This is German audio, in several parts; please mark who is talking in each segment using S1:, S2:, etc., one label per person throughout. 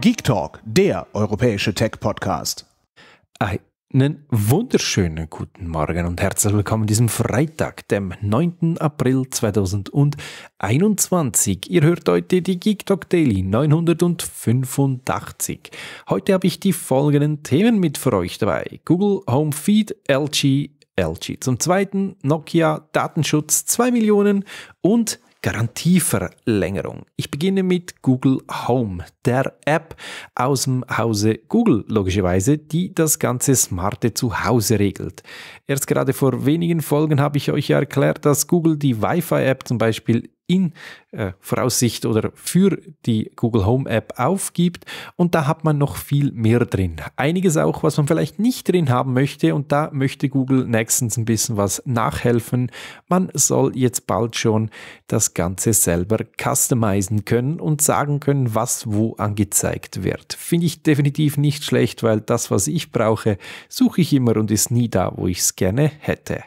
S1: Geek Talk, der europäische Tech-Podcast. Einen wunderschönen guten Morgen und herzlich willkommen diesem Freitag, dem 9. April 2021. Ihr hört heute die Geek Talk Daily 985. Heute habe ich die folgenden Themen mit für euch dabei. Google Home Feed, LG, LG. Zum zweiten Nokia Datenschutz 2 Millionen und Garantieverlängerung. Ich beginne mit Google Home, der App aus dem Hause Google, logischerweise, die das ganze smarte Zuhause regelt. Erst gerade vor wenigen Folgen habe ich euch ja erklärt, dass Google die Wi-Fi-App zum Beispiel in äh, Voraussicht oder für die Google Home App aufgibt. Und da hat man noch viel mehr drin. Einiges auch, was man vielleicht nicht drin haben möchte. Und da möchte Google nächstens ein bisschen was nachhelfen. Man soll jetzt bald schon das Ganze selber customizen können und sagen können, was wo angezeigt wird. Finde ich definitiv nicht schlecht, weil das, was ich brauche, suche ich immer und ist nie da, wo ich es gerne hätte.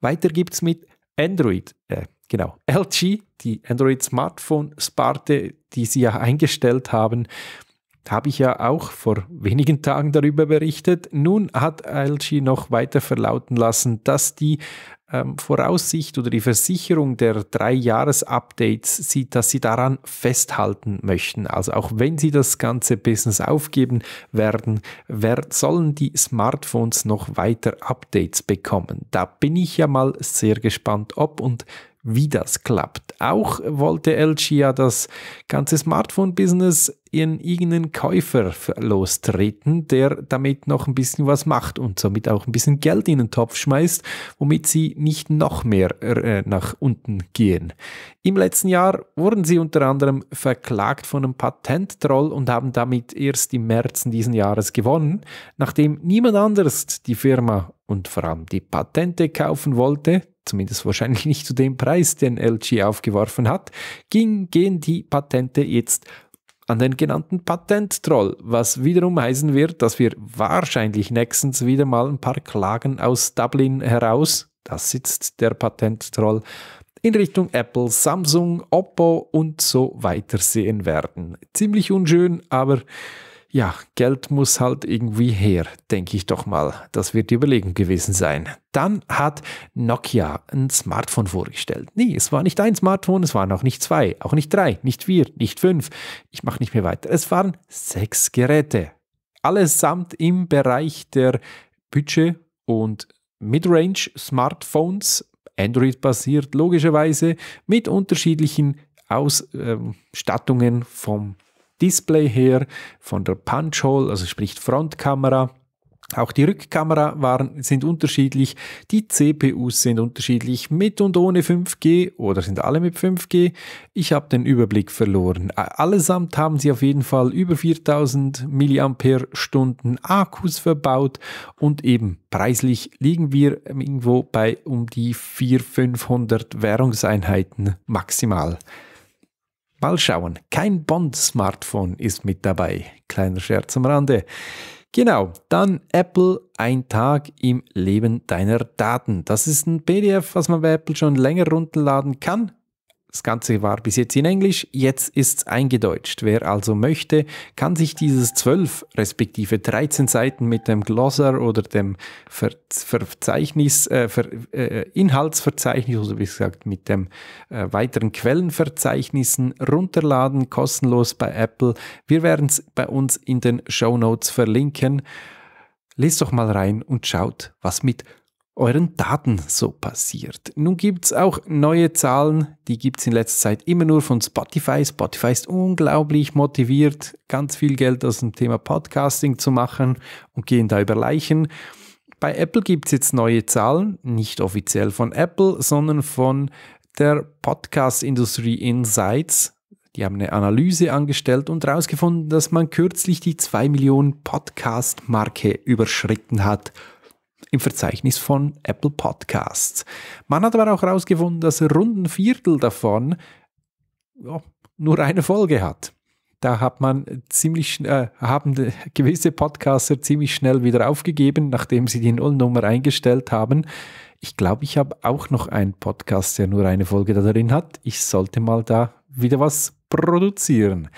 S1: Weiter gibt es mit Android. Äh, genau, LG, die Android Smartphone Sparte, die sie ja eingestellt haben, habe ich ja auch vor wenigen Tagen darüber berichtet. Nun hat LG noch weiter verlauten lassen, dass die ähm, Voraussicht oder die Versicherung der drei Jahres-Updates sieht, dass sie daran festhalten möchten. Also auch wenn sie das ganze Business aufgeben werden, wer sollen die Smartphones noch weiter Updates bekommen? Da bin ich ja mal sehr gespannt, ob und wie das klappt. Auch wollte LG ja das ganze Smartphone-Business ihren eigenen Käufer lostreten, der damit noch ein bisschen was macht und somit auch ein bisschen Geld in den Topf schmeißt, womit sie nicht noch mehr äh, nach unten gehen. Im letzten Jahr wurden sie unter anderem verklagt von einem Patenttroll und haben damit erst im März diesen Jahres gewonnen, nachdem niemand anders die Firma und vor allem die Patente kaufen wollte, zumindest wahrscheinlich nicht zu dem Preis, den LG aufgeworfen hat, ging, gehen die Patente jetzt an den genannten Patenttroll, was wiederum heißen wird, dass wir wahrscheinlich nächstens wieder mal ein paar Klagen aus Dublin heraus, da sitzt der Patenttroll, in Richtung Apple, Samsung, Oppo und so weiter sehen werden. Ziemlich unschön, aber ja, Geld muss halt irgendwie her, denke ich doch mal. Das wird die Überlegung gewesen sein. Dann hat Nokia ein Smartphone vorgestellt. Nee, es war nicht ein Smartphone, es waren auch nicht zwei, auch nicht drei, nicht vier, nicht fünf. Ich mache nicht mehr weiter. Es waren sechs Geräte. Allesamt im Bereich der Budget- und Midrange-Smartphones, Android-basiert logischerweise, mit unterschiedlichen Ausstattungen ähm, vom Display her, von der Punch-Hole, also sprich Frontkamera. Auch die Rückkamera waren, sind unterschiedlich, die CPUs sind unterschiedlich mit und ohne 5G oder sind alle mit 5G. Ich habe den Überblick verloren. Allesamt haben sie auf jeden Fall über 4000 mAh Akkus verbaut und eben preislich liegen wir irgendwo bei um die 400, 500 Währungseinheiten maximal. Mal schauen, kein Bond-Smartphone ist mit dabei. Kleiner Scherz am Rande. Genau, dann Apple, ein Tag im Leben deiner Daten. Das ist ein PDF, was man bei Apple schon länger runterladen kann. Das Ganze war bis jetzt in Englisch, jetzt ist es eingedeutscht. Wer also möchte, kann sich dieses 12 respektive 13 Seiten mit dem Glossar oder dem Ver Verzeichnis, äh, Ver äh, Inhaltsverzeichnis oder wie gesagt mit dem äh, weiteren Quellenverzeichnissen runterladen, kostenlos bei Apple. Wir werden es bei uns in den Show Notes verlinken. Lest doch mal rein und schaut, was mit euren Daten so passiert. Nun gibt es auch neue Zahlen, die gibt es in letzter Zeit immer nur von Spotify. Spotify ist unglaublich motiviert, ganz viel Geld aus dem Thema Podcasting zu machen und gehen da über Leichen. Bei Apple gibt es jetzt neue Zahlen, nicht offiziell von Apple, sondern von der Podcast Industry Insights. Die haben eine Analyse angestellt und herausgefunden, dass man kürzlich die 2 Millionen Podcast-Marke überschritten hat im Verzeichnis von Apple Podcasts. Man hat aber auch herausgefunden, dass rund ein Viertel davon ja, nur eine Folge hat. Da hat man ziemlich, äh, haben gewisse Podcaster ziemlich schnell wieder aufgegeben, nachdem sie die Nullnummer eingestellt haben. Ich glaube, ich habe auch noch einen Podcast, der nur eine Folge da drin hat. Ich sollte mal da wieder was produzieren.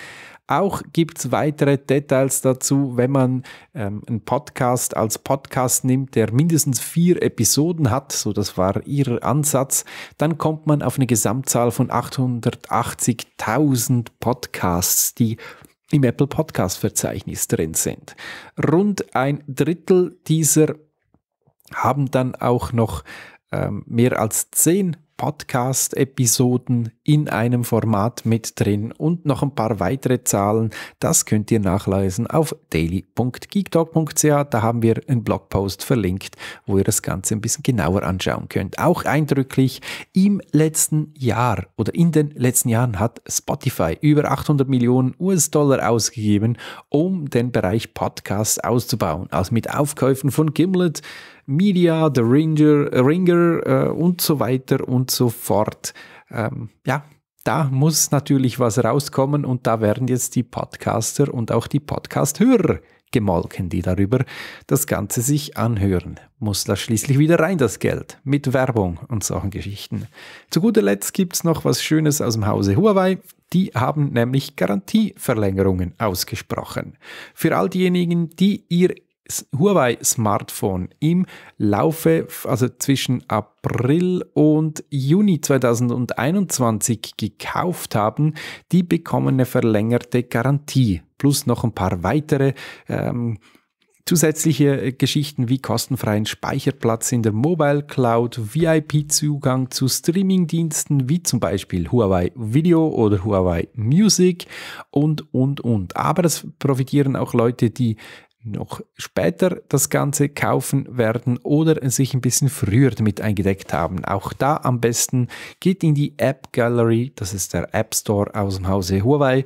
S1: Auch gibt es weitere Details dazu, wenn man ähm, einen Podcast als Podcast nimmt, der mindestens vier Episoden hat, so das war ihr Ansatz, dann kommt man auf eine Gesamtzahl von 880.000 Podcasts, die im Apple Podcast Verzeichnis drin sind. Rund ein Drittel dieser haben dann auch noch ähm, mehr als zehn Podcast-Episoden in einem Format mit drin und noch ein paar weitere Zahlen. Das könnt ihr nachlesen auf daily.geektalk.ch. Da haben wir einen Blogpost verlinkt, wo ihr das Ganze ein bisschen genauer anschauen könnt. Auch eindrücklich, im letzten Jahr oder in den letzten Jahren hat Spotify über 800 Millionen US-Dollar ausgegeben, um den Bereich Podcasts auszubauen. Also mit Aufkäufen von Gimlet, Media, The Ranger, äh, Ringer äh, und so weiter und so fort. Ähm, ja, da muss natürlich was rauskommen und da werden jetzt die Podcaster und auch die Podcasthörer gemolken, die darüber das Ganze sich anhören. Muss da schließlich wieder rein, das Geld, mit Werbung und solchen Geschichten. Zu guter Letzt gibt es noch was Schönes aus dem Hause Huawei. Die haben nämlich Garantieverlängerungen ausgesprochen. Für all diejenigen, die ihr Huawei Smartphone im Laufe, also zwischen April und Juni 2021 gekauft haben, die bekommen eine verlängerte Garantie plus noch ein paar weitere ähm, Zusätzliche äh, Geschichten wie kostenfreien Speicherplatz in der Mobile Cloud, VIP-Zugang zu Streamingdiensten wie zum Beispiel Huawei Video oder Huawei Music und, und, und. Aber es profitieren auch Leute, die noch später das Ganze kaufen werden oder sich ein bisschen früher damit eingedeckt haben. Auch da am besten geht in die App Gallery, das ist der App Store aus dem Hause Huawei.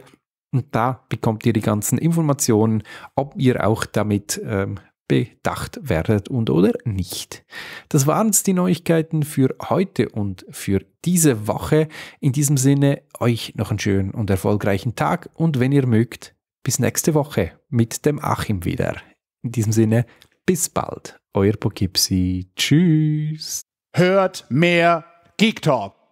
S1: Und da bekommt ihr die ganzen Informationen, ob ihr auch damit ähm, bedacht werdet und oder nicht. Das waren es die Neuigkeiten für heute und für diese Woche. In diesem Sinne euch noch einen schönen und erfolgreichen Tag und wenn ihr mögt, bis nächste Woche mit dem Achim wieder. In diesem Sinne, bis bald. Euer Pogipsi. Tschüss. Hört mehr Geek Talk.